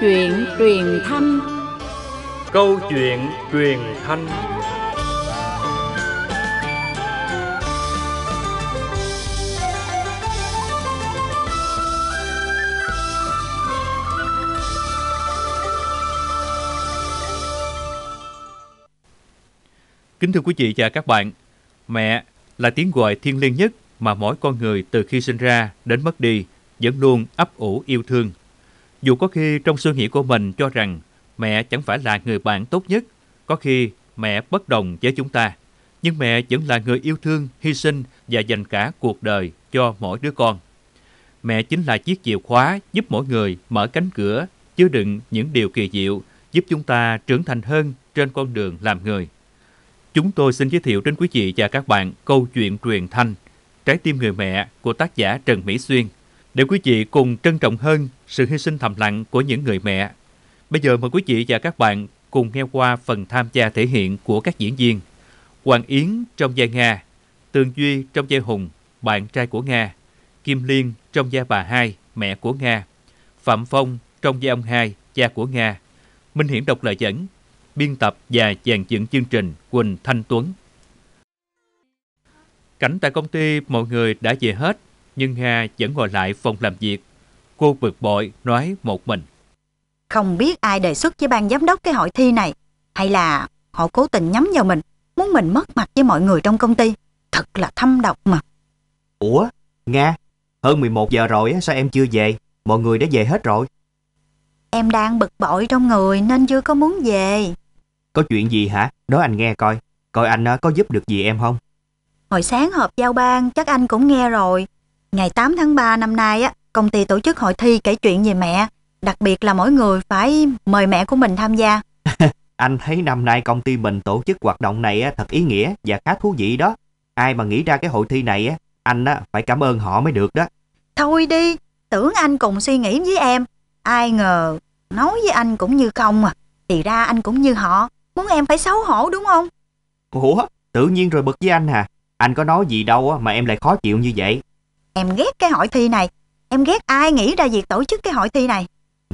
chuyện truyền thanh Câu chuyện truyền thanh Kính thưa quý vị và các bạn, mẹ là tiếng gọi thiêng liêng nhất mà mỗi con người từ khi sinh ra đến mất đi vẫn luôn ấp ủ yêu thương dù có khi trong suy nghĩ của mình cho rằng mẹ chẳng phải là người bạn tốt nhất, có khi mẹ bất đồng với chúng ta, nhưng mẹ vẫn là người yêu thương, hy sinh và dành cả cuộc đời cho mỗi đứa con. Mẹ chính là chiếc chìa khóa giúp mỗi người mở cánh cửa, chứa đựng những điều kỳ diệu, giúp chúng ta trưởng thành hơn trên con đường làm người. Chúng tôi xin giới thiệu đến quý vị và các bạn câu chuyện truyền thanh Trái tim người mẹ của tác giả Trần Mỹ Xuyên để quý vị cùng trân trọng hơn sự hy sinh thầm lặng của những người mẹ, bây giờ mời quý vị và các bạn cùng nghe qua phần tham gia thể hiện của các diễn viên. Hoàng Yến trong vai Nga, Tương Duy trong vai Hùng, bạn trai của Nga, Kim Liên trong vai bà Hai, mẹ của Nga, Phạm Phong trong vai ông Hai, cha của Nga, Minh Hiển đọc lời dẫn, biên tập và dàn dựng chương trình Quỳnh Thanh Tuấn. Cảnh tại công ty mọi người đã về hết, nhưng Nga vẫn ngồi lại phòng làm việc. Cô bực bội nói một mình. Không biết ai đề xuất với ban giám đốc cái hội thi này, hay là họ cố tình nhắm vào mình, muốn mình mất mặt với mọi người trong công ty. Thật là thâm độc mà. Ủa, Nga, hơn 11 giờ rồi sao em chưa về? Mọi người đã về hết rồi. Em đang bực bội trong người nên chưa có muốn về. Có chuyện gì hả? Nói anh nghe coi. Coi anh có giúp được gì em không? Hồi sáng họp giao ban chắc anh cũng nghe rồi. Ngày 8 tháng 3 năm nay, á, công ty tổ chức hội thi kể chuyện về mẹ. Đặc biệt là mỗi người phải mời mẹ của mình tham gia. Anh thấy năm nay công ty mình tổ chức hoạt động này thật ý nghĩa và khá thú vị đó. Ai mà nghĩ ra cái hội thi này, anh á, phải cảm ơn họ mới được đó. Thôi đi, tưởng anh cùng suy nghĩ với em. Ai ngờ, nói với anh cũng như không à. Thì ra anh cũng như họ, muốn em phải xấu hổ đúng không? Ủa, tự nhiên rồi bực với anh à. Anh có nói gì đâu mà em lại khó chịu như vậy. Em ghét cái hội thi này. Em ghét ai nghĩ ra việc tổ chức cái hội thi này.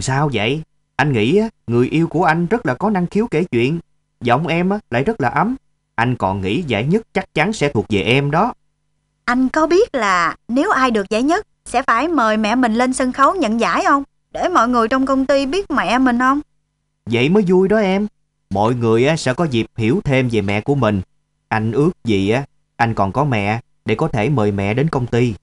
Sao vậy? Anh nghĩ người yêu của anh rất là có năng khiếu kể chuyện. Giọng em lại rất là ấm. Anh còn nghĩ giải nhất chắc chắn sẽ thuộc về em đó. Anh có biết là nếu ai được giải nhất sẽ phải mời mẹ mình lên sân khấu nhận giải không? Để mọi người trong công ty biết mẹ mình không? Vậy mới vui đó em. Mọi người sẽ có dịp hiểu thêm về mẹ của mình. Anh ước gì á, anh còn có mẹ để có thể mời mẹ đến công ty.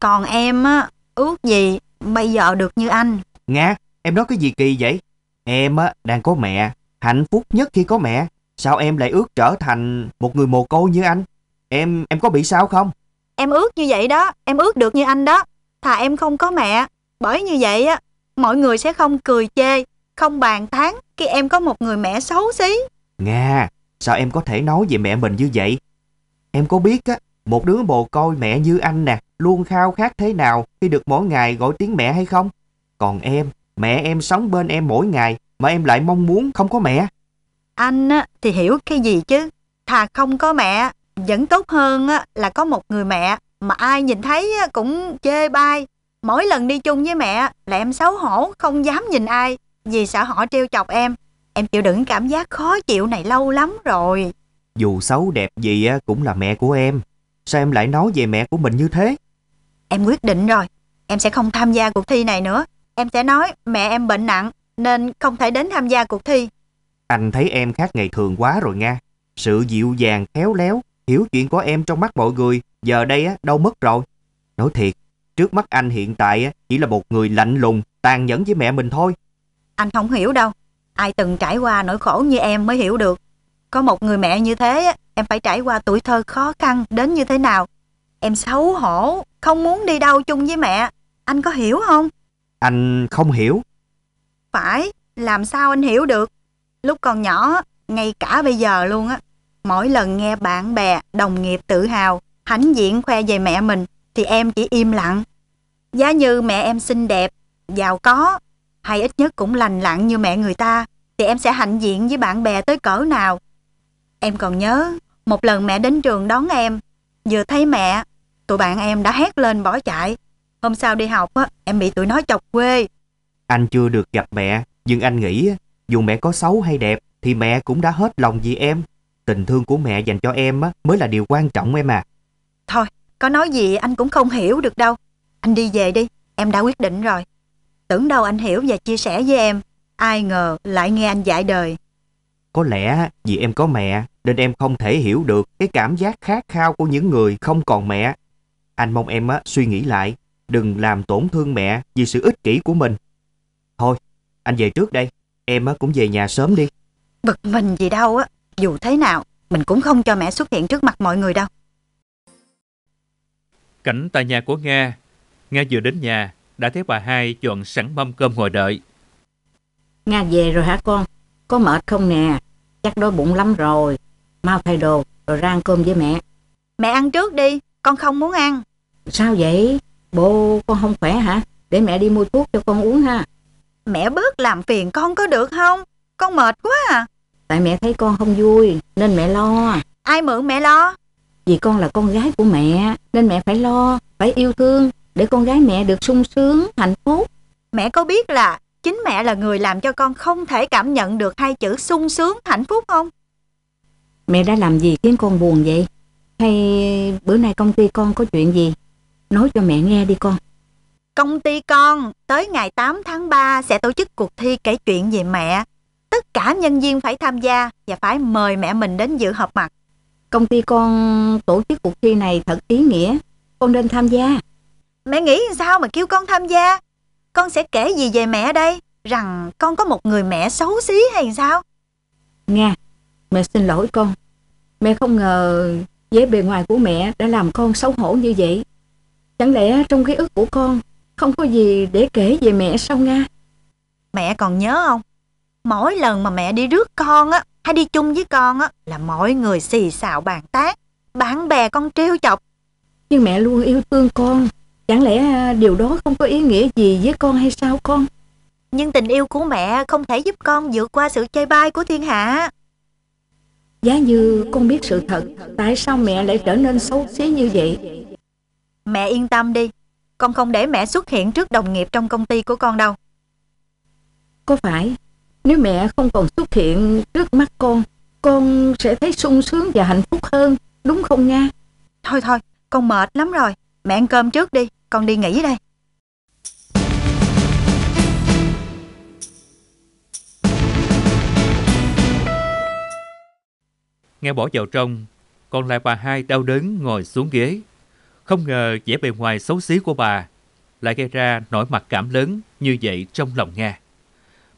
Còn em á, ước gì bây giờ được như anh. Nga, em nói cái gì kỳ vậy? Em á, đang có mẹ, hạnh phúc nhất khi có mẹ. Sao em lại ước trở thành một người mồ côi như anh? Em em có bị sao không? Em ước như vậy đó, em ước được như anh đó. Thà em không có mẹ, bởi như vậy á, mọi người sẽ không cười chê, không bàn tán khi em có một người mẹ xấu xí. Nga, sao em có thể nói về mẹ mình như vậy? Em có biết á, một đứa mồ côi mẹ như anh nè, luôn khao khát thế nào khi được mỗi ngày gọi tiếng mẹ hay không? Còn em, mẹ em sống bên em mỗi ngày mà em lại mong muốn không có mẹ. Anh á, thì hiểu cái gì chứ? Thà không có mẹ, vẫn tốt hơn á, là có một người mẹ mà ai nhìn thấy cũng chê bai. Mỗi lần đi chung với mẹ là em xấu hổ, không dám nhìn ai vì sợ họ trêu chọc em. Em chịu đựng cảm giác khó chịu này lâu lắm rồi. Dù xấu đẹp gì cũng là mẹ của em. Sao em lại nói về mẹ của mình như thế? Em quyết định rồi, em sẽ không tham gia cuộc thi này nữa. Em sẽ nói mẹ em bệnh nặng nên không thể đến tham gia cuộc thi. Anh thấy em khác ngày thường quá rồi nha. Sự dịu dàng, khéo léo, hiểu chuyện của em trong mắt mọi người giờ đây á, đâu mất rồi. Nói thiệt, trước mắt anh hiện tại á, chỉ là một người lạnh lùng, tàn nhẫn với mẹ mình thôi. Anh không hiểu đâu. Ai từng trải qua nỗi khổ như em mới hiểu được. Có một người mẹ như thế, em phải trải qua tuổi thơ khó khăn đến như thế nào. Em xấu hổ, không muốn đi đâu chung với mẹ. Anh có hiểu không? Anh không hiểu. Phải, làm sao anh hiểu được? Lúc còn nhỏ, ngay cả bây giờ luôn á, mỗi lần nghe bạn bè, đồng nghiệp tự hào, hãnh diện khoe về mẹ mình, thì em chỉ im lặng. Giá như mẹ em xinh đẹp, giàu có, hay ít nhất cũng lành lặn như mẹ người ta, thì em sẽ hạnh diện với bạn bè tới cỡ nào. Em còn nhớ, một lần mẹ đến trường đón em, vừa thấy mẹ Tụi bạn em đã hét lên bỏ chạy. Hôm sau đi học em bị tụi nó chọc quê. Anh chưa được gặp mẹ, nhưng anh nghĩ dù mẹ có xấu hay đẹp thì mẹ cũng đã hết lòng vì em. Tình thương của mẹ dành cho em mới là điều quan trọng em à. Thôi, có nói gì anh cũng không hiểu được đâu. Anh đi về đi, em đã quyết định rồi. Tưởng đâu anh hiểu và chia sẻ với em, ai ngờ lại nghe anh giải đời. Có lẽ vì em có mẹ nên em không thể hiểu được cái cảm giác khát khao của những người không còn mẹ. Anh mong em á, suy nghĩ lại, đừng làm tổn thương mẹ vì sự ích kỷ của mình. Thôi, anh về trước đây, em á, cũng về nhà sớm đi. Bực mình gì đâu á, dù thế nào, mình cũng không cho mẹ xuất hiện trước mặt mọi người đâu. Cảnh tại nhà của Nga, Nga vừa đến nhà, đã thấy bà hai dọn sẵn mâm cơm ngồi đợi. Nga về rồi hả con? Có mệt không nè? Chắc đói bụng lắm rồi. Mau thay đồ, rồi rang cơm với mẹ. Mẹ ăn trước đi, con không muốn ăn. Sao vậy? Bố con không khỏe hả? Để mẹ đi mua thuốc cho con uống ha. Mẹ bớt làm phiền con có được không? Con mệt quá à. Tại mẹ thấy con không vui nên mẹ lo. Ai mượn mẹ lo? Vì con là con gái của mẹ nên mẹ phải lo, phải yêu thương để con gái mẹ được sung sướng, hạnh phúc. Mẹ có biết là chính mẹ là người làm cho con không thể cảm nhận được hai chữ sung sướng, hạnh phúc không? Mẹ đã làm gì khiến con buồn vậy? Hay bữa nay công ty con có chuyện gì? Nói cho mẹ nghe đi con. Công ty con tới ngày 8 tháng 3 sẽ tổ chức cuộc thi kể chuyện về mẹ. Tất cả nhân viên phải tham gia và phải mời mẹ mình đến dự họp mặt. Công ty con tổ chức cuộc thi này thật ý nghĩa. Con nên tham gia. Mẹ nghĩ sao mà kêu con tham gia? Con sẽ kể gì về mẹ đây? Rằng con có một người mẹ xấu xí hay sao? Nga, mẹ xin lỗi con. Mẹ không ngờ với bề ngoài của mẹ đã làm con xấu hổ như vậy. Chẳng lẽ trong ký ức của con không có gì để kể về mẹ sao Nga? Mẹ còn nhớ không? Mỗi lần mà mẹ đi rước con á, hay đi chung với con á, là mọi người xì xào bàn tán, bạn bè con trêu chọc. Nhưng mẹ luôn yêu thương con, chẳng lẽ à, điều đó không có ý nghĩa gì với con hay sao con? Nhưng tình yêu của mẹ không thể giúp con vượt qua sự chơi bai của thiên hạ. Giá như con biết sự thật, tại sao mẹ lại trở nên xấu xí như vậy? Mẹ yên tâm đi, con không để mẹ xuất hiện trước đồng nghiệp trong công ty của con đâu. Có phải, nếu mẹ không còn xuất hiện trước mắt con, con sẽ thấy sung sướng và hạnh phúc hơn, đúng không nha? Thôi thôi, con mệt lắm rồi, mẹ ăn cơm trước đi, con đi nghỉ đây. Nghe bỏ vào trong, còn lại bà hai đau đớn ngồi xuống ghế không ngờ vẻ bề ngoài xấu xí của bà lại gây ra nỗi mặc cảm lớn như vậy trong lòng Nga.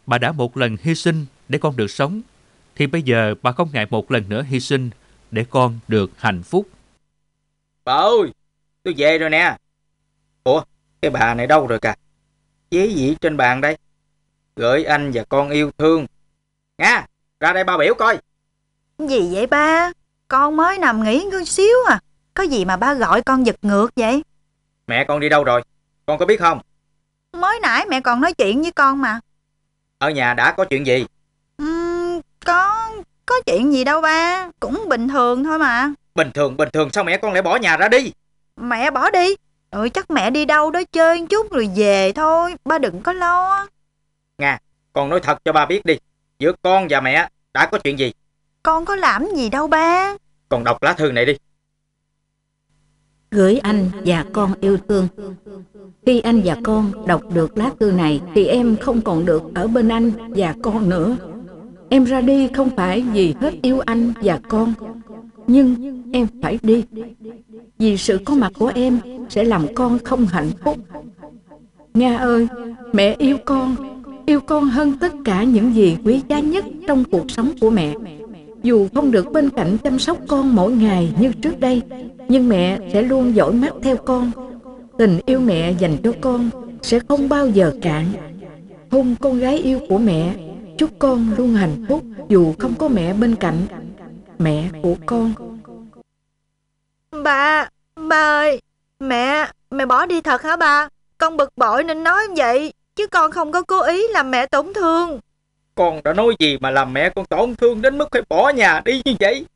Bà đã một lần hy sinh để con được sống, thì bây giờ bà không ngại một lần nữa hy sinh để con được hạnh phúc. Bà ơi, tôi về rồi nè. Ủa, cái bà này đâu rồi cả? Giấy gì trên bàn đây? Gửi anh và con yêu thương. Nga, ra đây ba biểu coi. Gì vậy ba? Con mới nằm nghỉ ngơi xíu à. Có gì mà ba gọi con giật ngược vậy? Mẹ con đi đâu rồi? Con có biết không? Mới nãy mẹ còn nói chuyện với con mà. Ở nhà đã có chuyện gì? Uhm, có có chuyện gì đâu ba, cũng bình thường thôi mà. Bình thường, bình thường sao mẹ con lại bỏ nhà ra đi? Mẹ bỏ đi? Ừ chắc mẹ đi đâu đó chơi chút rồi về thôi, ba đừng có lo. Nga, con nói thật cho ba biết đi, giữa con và mẹ đã có chuyện gì? Con có làm gì đâu ba. Con đọc lá thư này đi, gửi anh và con yêu thương. Khi anh và con đọc được lá thư này thì em không còn được ở bên anh và con nữa. Em ra đi không phải vì hết yêu anh và con, nhưng em phải đi. Vì sự có mặt của em sẽ làm con không hạnh phúc. Nga ơi, mẹ yêu con, yêu con hơn tất cả những gì quý giá nhất trong cuộc sống của mẹ. Dù không được bên cạnh chăm sóc con mỗi ngày như trước đây, nhưng mẹ sẽ luôn dõi mắt theo con. Tình yêu mẹ dành cho con sẽ không bao giờ cạn. hôn con gái yêu của mẹ, chúc con luôn hạnh phúc dù không có mẹ bên cạnh. Mẹ của con. ba ba ơi, mẹ, mẹ bỏ đi thật hả ba Con bực bội nên nói vậy, chứ con không có cố ý làm mẹ tổn thương. Con đã nói gì mà làm mẹ con tổn thương đến mức phải bỏ nhà đi như vậy?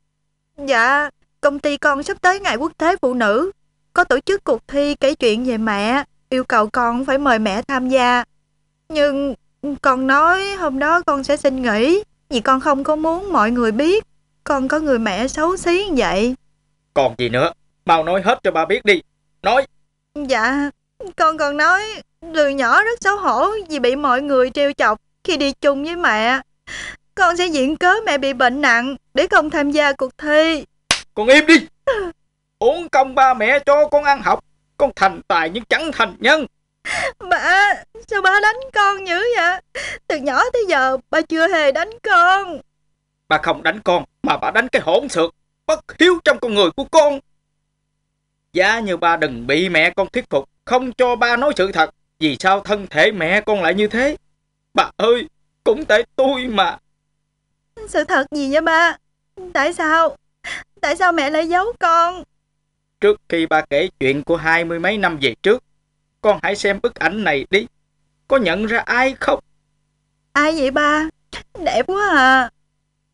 Dạ, Công ty con sắp tới Ngày Quốc tế Phụ Nữ, có tổ chức cuộc thi kể chuyện về mẹ, yêu cầu con phải mời mẹ tham gia. Nhưng con nói hôm đó con sẽ xin nghỉ, vì con không có muốn mọi người biết con có người mẹ xấu xí như vậy. Còn gì nữa, mau nói hết cho ba biết đi, nói. Dạ, con còn nói từ nhỏ rất xấu hổ vì bị mọi người trêu chọc khi đi chung với mẹ. Con sẽ diễn cớ mẹ bị bệnh nặng để không tham gia cuộc thi. Con im đi Uống công ba mẹ cho con ăn học Con thành tài nhưng chẳng thành nhân Bà Sao ba đánh con dữ vậy Từ nhỏ tới giờ ba chưa hề đánh con Bà không đánh con Mà bà đánh cái hỗn xược Bất hiếu trong con người của con Giá như ba đừng bị mẹ con thuyết phục Không cho ba nói sự thật Vì sao thân thể mẹ con lại như thế Bà ơi Cũng tại tôi mà Sự thật gì vậy ba Tại sao Tại sao mẹ lại giấu con? Trước khi ba kể chuyện của hai mươi mấy năm về trước, con hãy xem bức ảnh này đi. Có nhận ra ai không? Ai vậy ba? Đẹp quá à.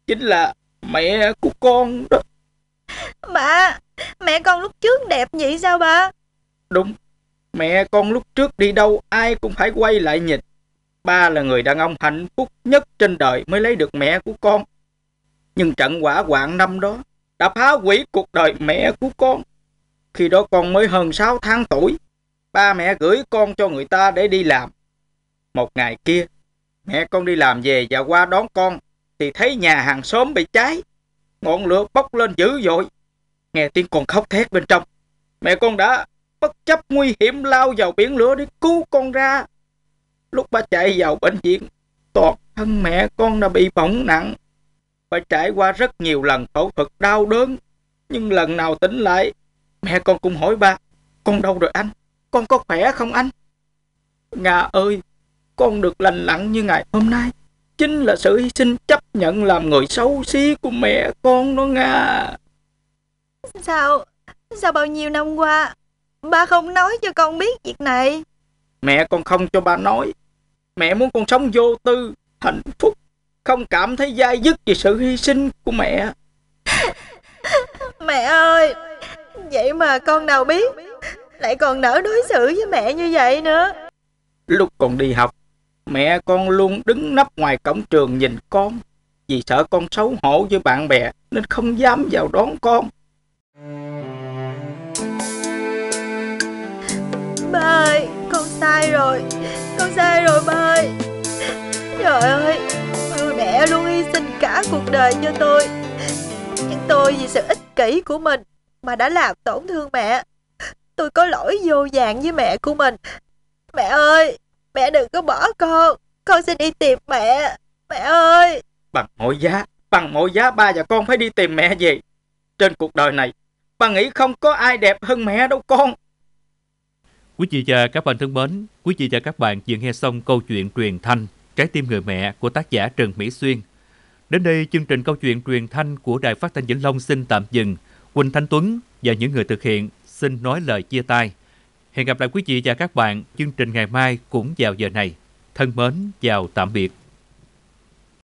Chính là mẹ của con đó. Bà, mẹ con lúc trước đẹp vậy sao ba? Đúng, mẹ con lúc trước đi đâu ai cũng phải quay lại nhìn. Ba là người đàn ông hạnh phúc nhất trên đời mới lấy được mẹ của con. Nhưng trận quả quạng năm đó, đã phá hủy cuộc đời mẹ của con. Khi đó con mới hơn 6 tháng tuổi, ba mẹ gửi con cho người ta để đi làm. Một ngày kia, mẹ con đi làm về và qua đón con, thì thấy nhà hàng xóm bị cháy. Ngọn lửa bốc lên dữ dội, nghe tiếng con khóc thét bên trong. Mẹ con đã bất chấp nguy hiểm lao vào biển lửa để cứu con ra. Lúc ba chạy vào bệnh viện, toàn thân mẹ con đã bị bỏng nặng phải trải qua rất nhiều lần phẫu thuật đau đớn. Nhưng lần nào tỉnh lại, mẹ con cũng hỏi ba, con đâu rồi anh? Con có khỏe không anh? Nga ơi, con được lành lặn như ngày hôm nay. Chính là sự hy sinh chấp nhận làm người xấu xí của mẹ con đó Nga. Sao? Sao bao nhiêu năm qua Ba không nói cho con biết việc này Mẹ con không cho ba nói Mẹ muốn con sống vô tư Hạnh phúc không cảm thấy dai dứt vì sự hy sinh của mẹ Mẹ ơi Vậy mà con nào biết Lại còn nỡ đối xử với mẹ như vậy nữa Lúc còn đi học Mẹ con luôn đứng nấp ngoài cổng trường nhìn con Vì sợ con xấu hổ với bạn bè Nên không dám vào đón con Ba ơi Con sai rồi Con sai rồi ba ơi Trời ơi cuộc đời cho tôi Nhưng tôi vì sự ích kỷ của mình Mà đã làm tổn thương mẹ Tôi có lỗi vô dạng với mẹ của mình Mẹ ơi Mẹ đừng có bỏ con Con xin đi tìm mẹ Mẹ ơi Bằng mỗi giá Bằng mỗi giá ba và con phải đi tìm mẹ gì Trên cuộc đời này Ba nghĩ không có ai đẹp hơn mẹ đâu con Quý chị và các bạn thân mến Quý chị và các bạn vừa nghe xong câu chuyện truyền thanh Trái tim người mẹ của tác giả Trần Mỹ Xuyên Đến đây, chương trình câu chuyện truyền thanh của Đài Phát thanh Vĩnh Long xin tạm dừng. Quỳnh Thanh Tuấn và những người thực hiện xin nói lời chia tay. Hẹn gặp lại quý vị và các bạn chương trình ngày mai cũng vào giờ này. Thân mến, chào tạm biệt.